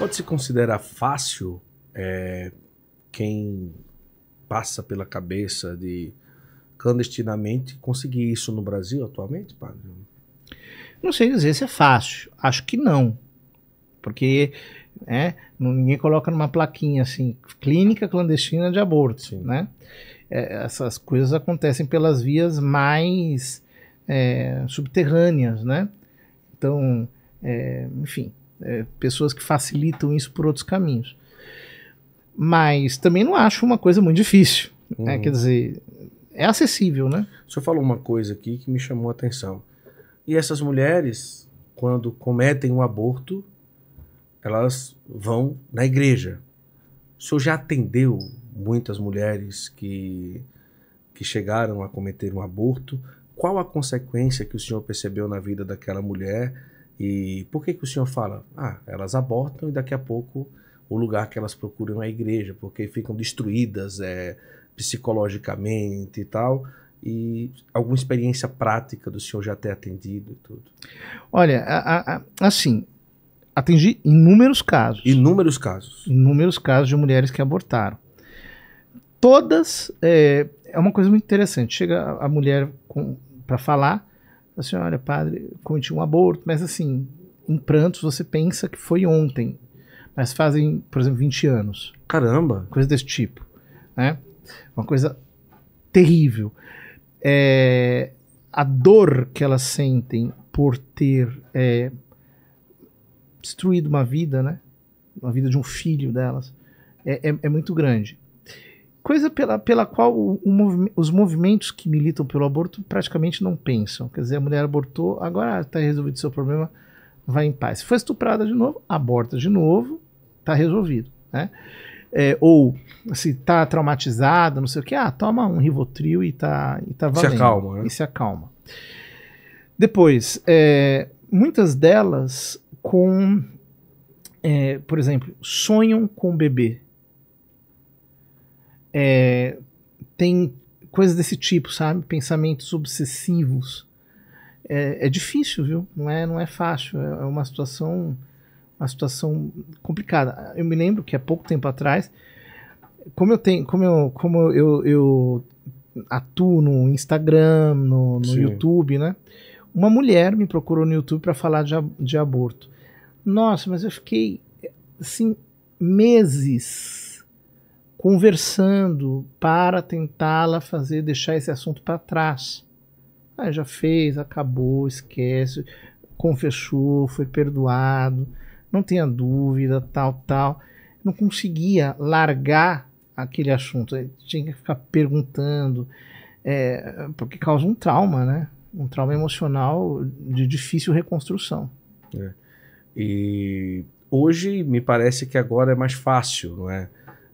Pode se considerar fácil é, quem passa pela cabeça de clandestinamente conseguir isso no Brasil atualmente, padre? Não sei dizer se é fácil. Acho que não. Porque né, ninguém coloca numa plaquinha assim, clínica clandestina de aborto. Sim. Né? É, essas coisas acontecem pelas vias mais é, subterrâneas. Né? Então, é, enfim, é, pessoas que facilitam isso por outros caminhos. Mas também não acho uma coisa muito difícil. Né? Uhum. Né? Quer dizer, é acessível, né? O senhor falou uma coisa aqui que me chamou a atenção. E essas mulheres, quando cometem um aborto, elas vão na igreja. O senhor já atendeu muitas mulheres que, que chegaram a cometer um aborto? Qual a consequência que o senhor percebeu na vida daquela mulher? E por que, que o senhor fala? Ah, elas abortam e daqui a pouco o lugar que elas procuram é a igreja, porque ficam destruídas é, psicologicamente e tal. E alguma experiência prática do senhor já ter atendido e tudo? Olha, a, a, assim, atendi inúmeros casos. Inúmeros casos. Inúmeros casos de mulheres que abortaram. Todas. É, é uma coisa muito interessante. Chega a, a mulher para falar assim, olha, padre, cometi um aborto, mas assim, em prantos você pensa que foi ontem, mas fazem, por exemplo, 20 anos. Caramba! Coisa desse tipo, né? Uma coisa terrível. É, a dor que elas sentem por ter é, destruído uma vida, né? Uma vida de um filho delas, é, é, é muito grande coisa pela, pela qual o, o os movimentos que militam pelo aborto praticamente não pensam. Quer dizer, a mulher abortou, agora está resolvido o seu problema, vai em paz. Se foi estuprada de novo, aborta de novo, está resolvido. Né? É, ou se está traumatizada, não sei o que, ah, toma um Rivotril e está e tá valendo. Se acalma, né? E se acalma. Depois, é, muitas delas com, é, por exemplo, sonham com o bebê é, tem coisas desse tipo, sabe? Pensamentos obsessivos. É, é, difícil, viu? Não é, não é fácil. É, é uma situação, uma situação complicada. Eu me lembro que há pouco tempo atrás, como eu tenho, como eu, como eu, eu atuo no Instagram, no, no YouTube, né? Uma mulher me procurou no YouTube para falar de, de aborto. Nossa, mas eu fiquei assim meses conversando para tentá-la fazer deixar esse assunto para trás. Ah, já fez, acabou, esquece, confessou, foi perdoado, não tenha dúvida, tal, tal. Não conseguia largar aquele assunto, tinha que ficar perguntando, é, porque causa um trauma, né? Um trauma emocional de difícil reconstrução. É. E hoje me parece que agora é mais fácil, não é?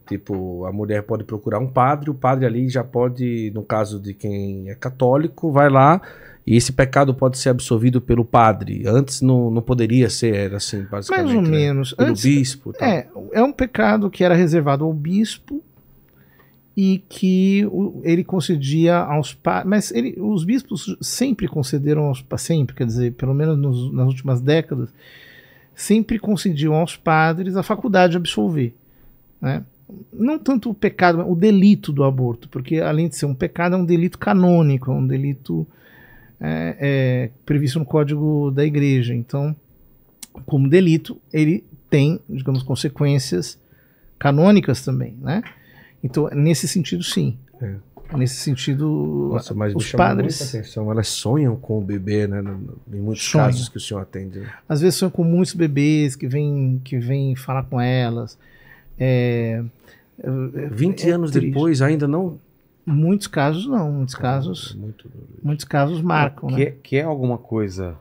Tipo, a mulher pode procurar um padre, o padre ali já pode, no caso de quem é católico, vai lá e esse pecado pode ser absorvido pelo padre. Antes não, não poderia ser, era assim, basicamente. Mais né? ou né? menos. Pelo Antes, bispo. Tal. É, é um pecado que era reservado ao bispo e que o, ele concedia aos padres. Mas ele, os bispos sempre concederam aos sempre, quer dizer, pelo menos nos, nas últimas décadas, sempre concediam aos padres a faculdade de absolver. Né? não tanto o pecado, o delito do aborto, porque além de ser um pecado, é um delito canônico, é um delito é, é, previsto no Código da Igreja. Então, como delito, ele tem, digamos, consequências canônicas também, né? Então, nesse sentido, sim. É. Nesse sentido, Nossa, mas os padres. atenção. Elas sonham com o bebê, né? Em muitos casos que o senhor atende. Né? Às vezes sonham com muitos bebês que vêm que vem falar com elas. É, 20 é anos triste. depois ainda não. Muitos casos não, muitos casos. É muito muitos casos marcam. Que, né? É, que é alguma coisa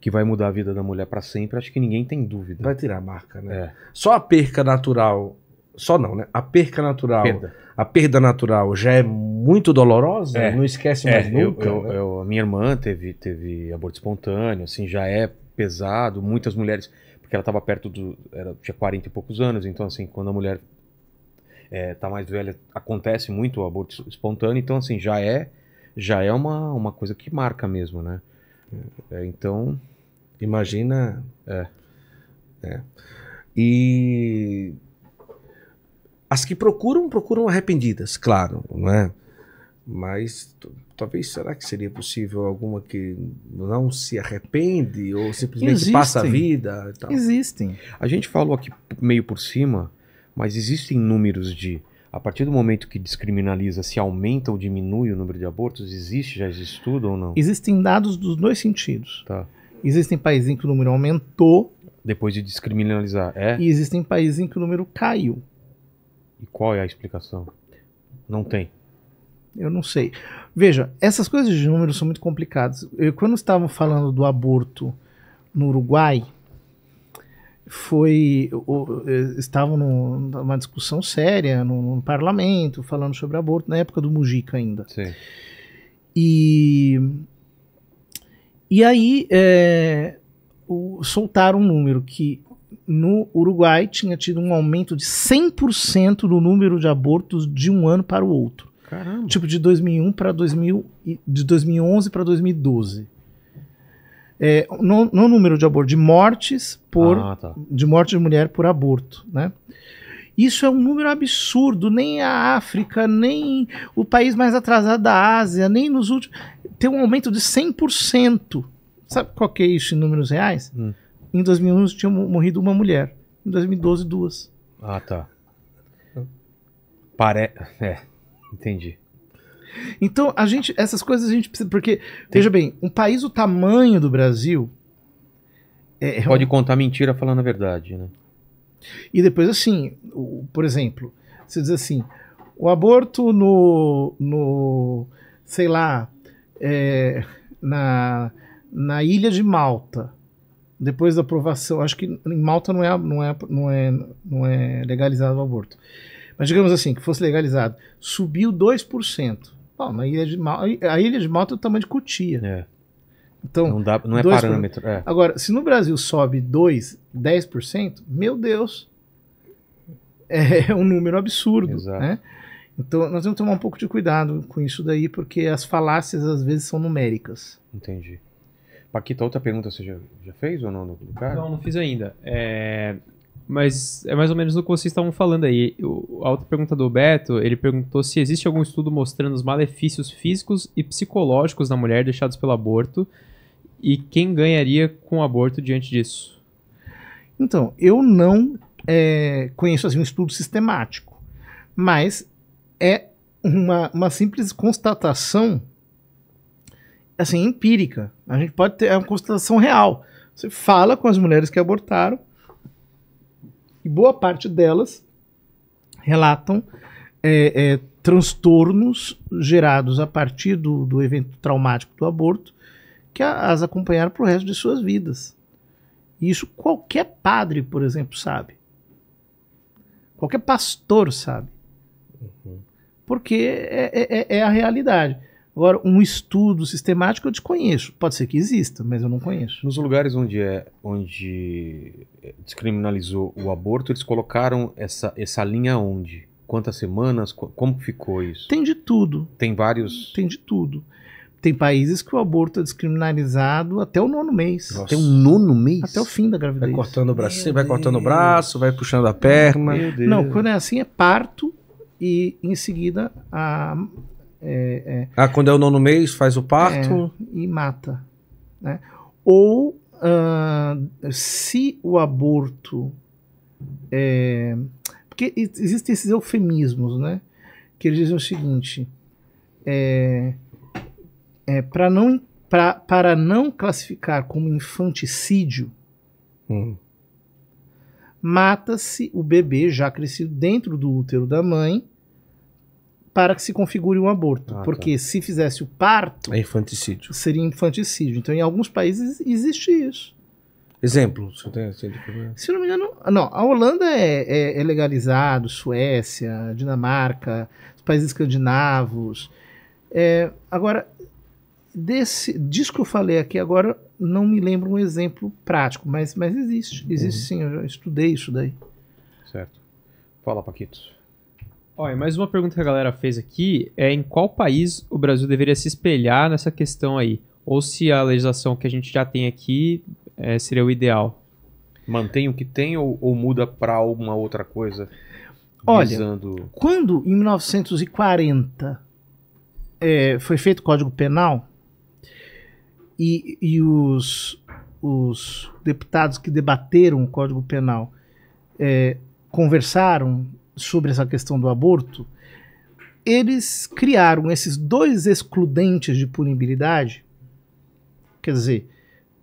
que vai mudar a vida da mulher para sempre, acho que ninguém tem dúvida. Vai tirar a marca, né? É. Só a perca natural. Só não, né? A perca natural. Perda. A perda natural já é muito dolorosa, é. não esquece é, mais é, nunca. Eu, eu, né? eu, a minha irmã teve, teve aborto espontâneo, assim, já é pesado. Muitas mulheres porque ela estava perto do. Era, tinha 40 e poucos anos, então, assim, quando a mulher está é, tá mais velha, acontece muito o aborto espontâneo, então, assim, já é já é uma, uma coisa que marca mesmo, né? É, então. Imagina. É. é. E. As que procuram, procuram arrependidas, claro, não é? Mas Talvez, será que seria possível alguma que não se arrepende ou simplesmente existem. passa a vida? Existem. A gente falou aqui meio por cima, mas existem números de. A partir do momento que descriminaliza, se aumenta ou diminui o número de abortos? Existe, já existe estudo ou não? Existem dados dos dois sentidos. Tá. Existem países em que o número aumentou. Depois de descriminalizar, é? E existem países em que o número caiu. E qual é a explicação? Não tem. Eu não sei. Veja, essas coisas de números são muito complicadas. Eu, quando estavam falando do aborto no Uruguai, foi eh, estavam numa discussão séria no, no, parlamento falando sobre aborto na época do Mujica ainda. Sim. E e aí é, o, soltaram um número que no Uruguai tinha tido um aumento de 100% do número de abortos de um ano para o outro. Caramba. Tipo, de 2001 para 2000, de 2011 para 2012. É, no, no, número de aborto, de mortes por ah, tá. de morte de mulher por aborto, né? Isso é um número absurdo, nem a África, nem o país mais atrasado da Ásia, nem nos últimos tem um aumento de 100%. Sabe qual que é isso em números reais? Hum. Em 2011 tinha morrido uma mulher, em 2012 duas. Ah, tá. Pare... É. Entendi. Então, a gente. Essas coisas a gente precisa. Porque, Tem. veja bem, um país o tamanho do Brasil. É, é Pode contar mentira falando a verdade, né? E depois, assim, o, por exemplo, você diz assim: o aborto no. no sei lá. É, na, na ilha de Malta, depois da aprovação, acho que em Malta não é, não é, não é, não é legalizado o aborto mas digamos assim, que fosse legalizado, subiu 2%. Bom, na ilha de Malta, a ilha de Malta é o tamanho de Cutia. É. Então, não, dá, não é parâmetro. É. Agora, se no Brasil sobe 2, 10%, meu Deus, é, é um número absurdo. Exato. Né? Então, nós temos que tomar um pouco de cuidado com isso daí, porque as falácias às vezes são numéricas. Entendi. Paquita, outra pergunta você já, já fez ou não no, no cara? Não, não fiz ainda. É, mas é mais ou menos o que vocês estavam falando aí. O, a outra pergunta do Beto, ele perguntou se existe algum estudo mostrando os malefícios físicos e psicológicos da mulher deixados pelo aborto e quem ganharia com o aborto diante disso. Então, eu não é, conheço assim, um estudo sistemático, mas é uma, uma simples constatação assim, empírica. A gente pode ter é uma constatação real. Você fala com as mulheres que abortaram, e boa parte delas relatam é, é, transtornos gerados a partir do, do evento traumático do aborto que as acompanharam para o resto de suas vidas. E isso qualquer padre, por exemplo, sabe. Qualquer pastor sabe. Uhum. Porque é, é, é, é a realidade. Agora, um estudo sistemático eu desconheço. Pode ser que exista, mas eu não conheço. Nos lugares onde, é, onde eh, descriminalizou o aborto, eles colocaram essa, essa linha onde? Quantas semanas? Como ficou isso? Tem de tudo. Tem vários. Tem de tudo. Tem países que o aborto é descriminalizado até o nono mês. Nossa. Até o nono mês? Até o fim da gravidez. Vai cortando o braço, vai cortando o braço, vai puxando a perna. Não, quando é assim é parto e em seguida a é, é, ah, quando é o nono mês, faz o parto? É, e mata. Né? Ou uh, se o aborto. É, porque existem esses eufemismos, né? Que eles dizem o seguinte: é, é, para não pra, para não classificar como infanticídio, hum. mata-se o bebê já crescido dentro do útero da mãe para que se configure um aborto. Ah, tá. porque tá. se fizesse o parto. É infanticídio. Seria infanticídio. Então, em alguns países existe isso. Exemplo, se, tem, você tem Se não me engano, não, a Holanda é, é, é legalizado, Suécia, Dinamarca, os países escandinavos. É, agora, desse disso que eu falei aqui agora, não me lembro um exemplo prático, mas, mas existe. Existe uhum. sim, eu já estudei isso daí. Certo. Fala, Paquito. Olha, mais uma pergunta que a galera fez aqui é em qual país o Brasil deveria se espelhar nessa questão aí? Ou se a legislação que a gente já tem aqui é, seria o ideal? Mantém o que tem ou, ou muda para alguma outra coisa? Olha, quando em 1940 é, foi feito o Código Penal e, e os, os deputados que debateram o Código Penal é, conversaram sobre essa questão do aborto, eles criaram esses dois excludentes de punibilidade, quer dizer,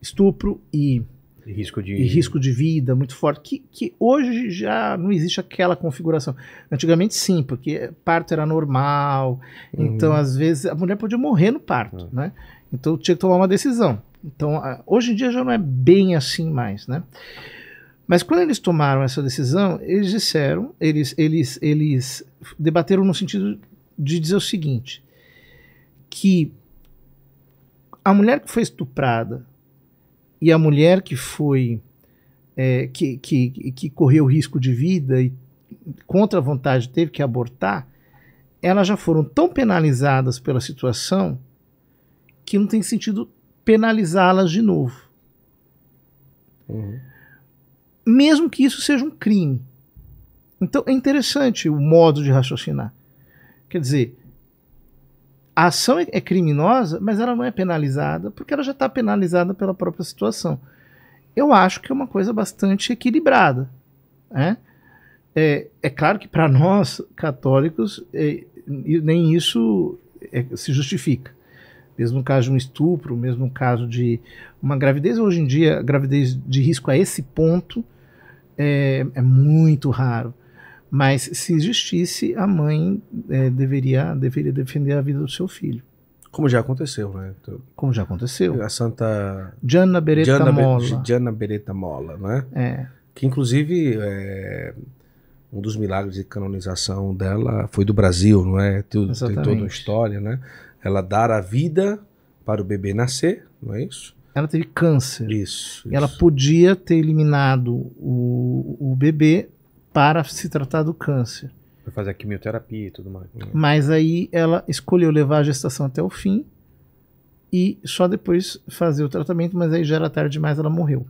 estupro e e risco de, e risco de vida muito forte, que, que hoje já não existe aquela configuração. Antigamente sim, porque parto era normal, uhum. então às vezes a mulher podia morrer no parto, uhum. né? Então tinha que tomar uma decisão. Então hoje em dia já não é bem assim mais, né? Mas quando eles tomaram essa decisão, eles disseram, eles, eles, eles debateram no sentido de dizer o seguinte: que a mulher que foi estuprada e a mulher que foi é, que, que, que correu risco de vida e contra a vontade teve que abortar, elas já foram tão penalizadas pela situação que não tem sentido penalizá-las de novo. Uhum mesmo que isso seja um crime. Então é interessante o modo de raciocinar. Quer dizer, a ação é criminosa, mas ela não é penalizada, porque ela já está penalizada pela própria situação. Eu acho que é uma coisa bastante equilibrada. Né? É, é claro que para nós, católicos, é, nem isso é, se justifica. Mesmo no caso de um estupro, mesmo no caso de uma gravidez, hoje em dia, gravidez de risco a esse ponto é, é muito raro. Mas se existisse, a mãe é, deveria, deveria defender a vida do seu filho. Como já aconteceu, né? Então, Como já aconteceu. A Santa. Gianna Beretta Gianna Mola. Be Gianna Beretta Mola, né? É. Que, inclusive, é... um dos milagres de canonização dela foi do Brasil, não é? Tem, tem toda uma história, né? Ela dar a vida para o bebê nascer, não é isso? ela teve câncer. Isso. Ela isso. podia ter eliminado o, o bebê para se tratar do câncer. Para fazer a quimioterapia e tudo mais. Mas aí ela escolheu levar a gestação até o fim e só depois fazer o tratamento, mas aí já era tarde demais, ela morreu.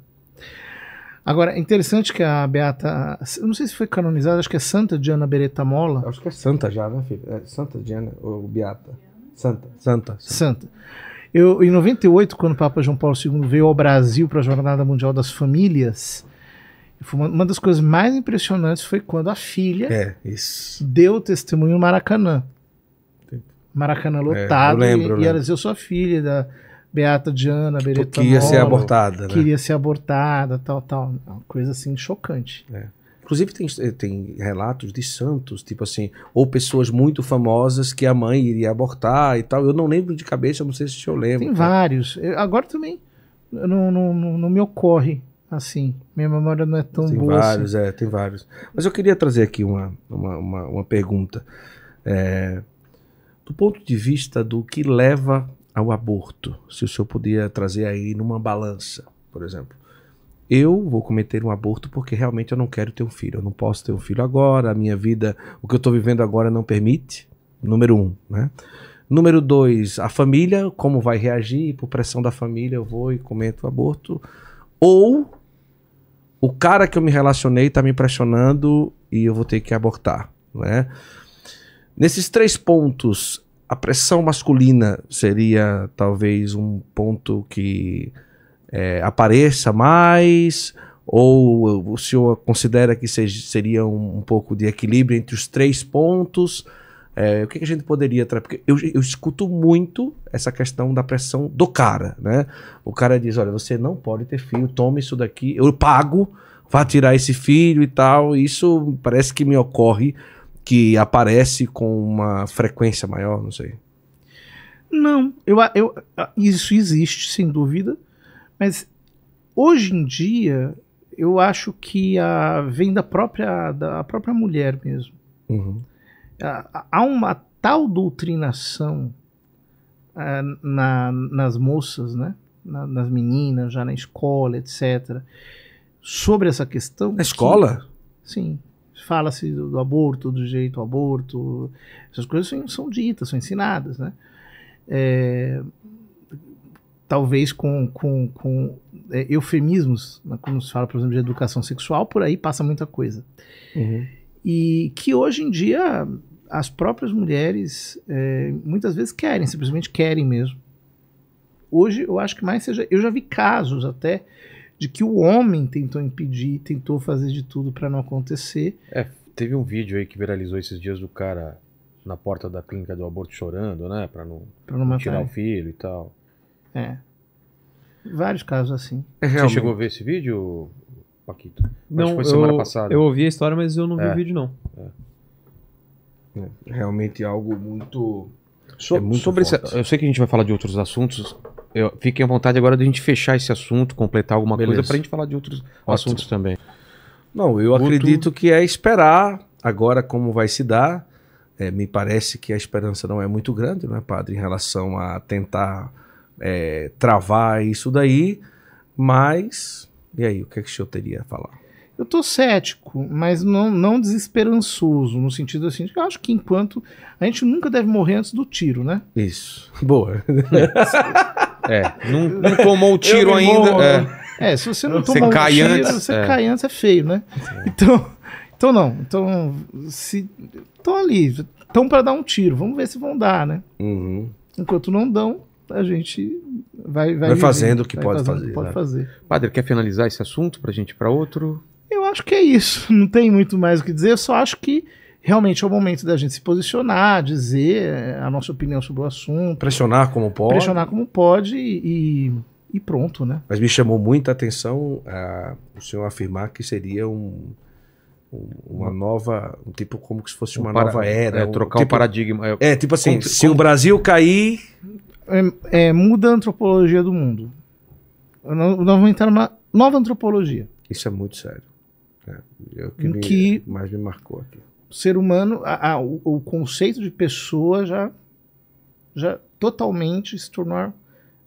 Agora, é interessante que a Beata, não sei se foi canonizada, acho que é Santa Diana Mola. Acho que é Santa já, né, filho? É Santa Diana ou Beata? Santa, Santa. Santa. Santa. Eu, em 98, quando o Papa João Paulo II veio ao Brasil para a Jornada Mundial das Famílias, uma, das coisas mais impressionantes foi quando a filha é, deu testemunho no Maracanã. Maracanã lotado. É, eu lembro, e, eu né? e ela dizia: Eu sou a filha da Beata Diana Beretta. Que queria ser abortada. Né? Queria ser abortada, tal, tal. Uma coisa assim chocante. É. Inclusive, tem, eh, tem relatos de santos, tipo assim, ou pessoas muito famosas que a mãe iria abortar e tal. Eu não lembro de cabeça, não sei se eu lembro. Tem vários. Eu, agora também não, não, não, não, me ocorre assim. Minha memória não é tão tem boa. Tem vários, assim. é, tem vários. Mas eu queria trazer aqui uma, uma, uma, uma pergunta. É, do ponto de vista do que leva ao aborto, se o senhor podia trazer aí numa balança, por exemplo eu vou cometer um aborto porque realmente eu não quero ter um filho. Eu não posso ter um filho agora, a minha vida, o que eu estou vivendo agora não permite. Número um, né? Número dois, a família, como vai reagir? Por pressão da família, eu vou e cometo o aborto. Ou o cara que eu me relacionei está me pressionando e eu vou ter que abortar, né? Nesses três pontos, a pressão masculina seria talvez um ponto que é, apareça mais? Ou o senhor considera que seja, seria um, um pouco de equilíbrio entre os três pontos? É, o que, a gente poderia trazer? Porque eu, eu, escuto muito essa questão da pressão do cara, né? O cara diz: olha, você não pode ter filho, tome isso daqui, eu pago, vá tirar esse filho e tal. Isso parece que me ocorre que aparece com uma frequência maior, não sei. Não, eu, eu, isso existe, sem dúvida. Mas hoje em dia, eu acho que a, vem da própria, da própria mulher mesmo. Uhum. Há uma tal doutrinação uh, na, nas moças, né? Na, nas meninas, já na escola, etc., sobre essa questão. Na que, escola? sim. Fala-se do, do, aborto, do direito ao aborto. Essas coisas são, são ditas, são ensinadas, né? É, talvez com, com, com é, eufemismos, né, como se fala, por exemplo, de educação sexual, por aí passa muita coisa. Uhum. E que hoje em dia as próprias mulheres é, muitas vezes querem, simplesmente querem mesmo. Hoje eu acho que mais seja. Eu já vi casos até de que o homem tentou impedir, tentou fazer de tudo para não acontecer. É, teve um vídeo aí que viralizou esses dias do cara na porta da clínica do aborto chorando, né, para não, pra não, não tirar o filho e tal. É. Vários casos assim. É, Você chegou a ver esse vídeo, Paquito? Não, Acho foi eu, semana passada. Eu ouvi a história, mas eu não vi é. o vídeo, não. É. é realmente algo muito. É so, muito sobre esse, eu sei que a gente vai falar de outros assuntos. Eu, fiquem à vontade agora de a gente fechar esse assunto, completar alguma Beleza. coisa, para a gente falar de outros Ótimo. assuntos também. Não, eu acredito que é esperar agora como vai se dar. É, me parece que a esperança não é muito grande, não é, padre, em relação a tentar é, travar isso daí, mas. E aí, o que, é que o senhor teria a falar? Eu estou cético, mas não, não desesperançoso, no sentido assim, eu acho que enquanto. A gente nunca deve morrer antes do tiro, né? Isso. Boa. É. é, não, não, tomou o tiro ainda. é. é. se você não tomou o tiro, antes, você é. cai antes, é feio, né? Então, então não. Então, se. Estão ali, estão para dar um tiro, vamos ver se vão dar, né? Uhum. Enquanto não dão, a gente vai, vai, vai fazendo o que pode fazer. Pode né? fazer. Padre, quer finalizar esse assunto para a gente para outro? Eu acho que é isso. Não tem muito mais o que dizer. Eu só acho que realmente é o momento da gente se posicionar, dizer é, a nossa opinião sobre o assunto. Pressionar como pode. Pressionar como pode e, e pronto, né? Mas me chamou muita atenção uh, o senhor afirmar que seria um, uma nova, um tipo como se fosse uma para, nova era, é, trocar tipo, o paradigma. É, é, tipo assim, se o Brasil cair, é, é, muda a antropologia do mundo. Nós vamos entrar numa nova antropologia. Isso é muito sério. É, é o que, me, mais me marcou aqui. O ser humano, a, a, o, o, conceito de pessoa já, já totalmente se tornou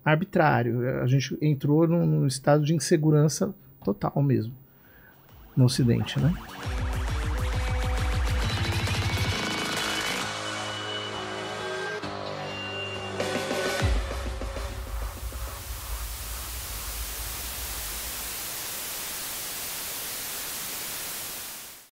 arbitrário. A gente entrou num, num estado de insegurança total mesmo no Ocidente, né?